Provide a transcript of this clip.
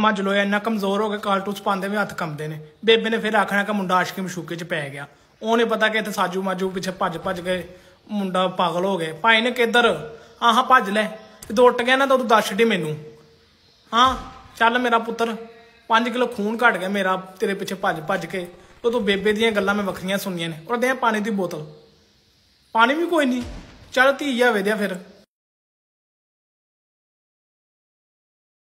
ਮੱਝ ਲੋ ਇੰਨਾ ਕਮਜ਼ੋਰ ਹੋ ਕੇ ਕਾਲਟੂਸ ਪਾਉਂਦੇ ਵੀ ਹੱਥ ਕੰਬਦੇ ਨੇ ਬੇਬੇ ਨੇ ਫਿਰ ਆਖਣਾ ਕਿ ਮੁੰਡਾ ਆਸ਼ਕ ਮਸ਼ੂਕੇ 'ਚ ਪੈ ਗਿਆ ਉਹਨੇ ਪਤਾ ਕਿ ਇੱਥੇ ਸਾਜੂ ਮਾਜੂ ਪਿੱਛੇ ਭੱਜ ਭੱਜ ਗਏ ਮੁੰਡਾ ਪਾਗਲ ਹੋ ਗਏ ਭਾਈ ਨੇ ਕਿੱਧਰ ਆਹਾਂ ਭੱਜ ਲੈ ਤੇ ਉੱਟ ਗਿਆ ਨਾ ਤਾਂ ਤੂੰ ਦੱਸ ਦੇ ਮੈਨੂੰ ਹਾਂ ਚੱਲ ਮੇਰਾ ਪੁੱਤਰ 5 ਕਿਲੋ ਖੂਨ ਘਟ ਗਿਆ ਮੇਰਾ ਤੇਰੇ ਪਿੱਛੇ ਭੱਜ ਭੱਜ ਕੇ ਉਹ ਤੂੰ ਬੇਬੇ ਦੀਆਂ ਗੱਲਾਂ ਮੈਂ ਵੱਖਰੀਆਂ ਸੁਣੀਆਂ ਨੇ ਉਹ ਦੇ ਪਾਣੀ ਦੀ ਬੋਤਲ ਪਾਣੀ ਵੀ ਕੋਈ ਨਹੀਂ ਚੱਲ ਧੀ ਆਵੇ ਦਿਆ ਫਿਰ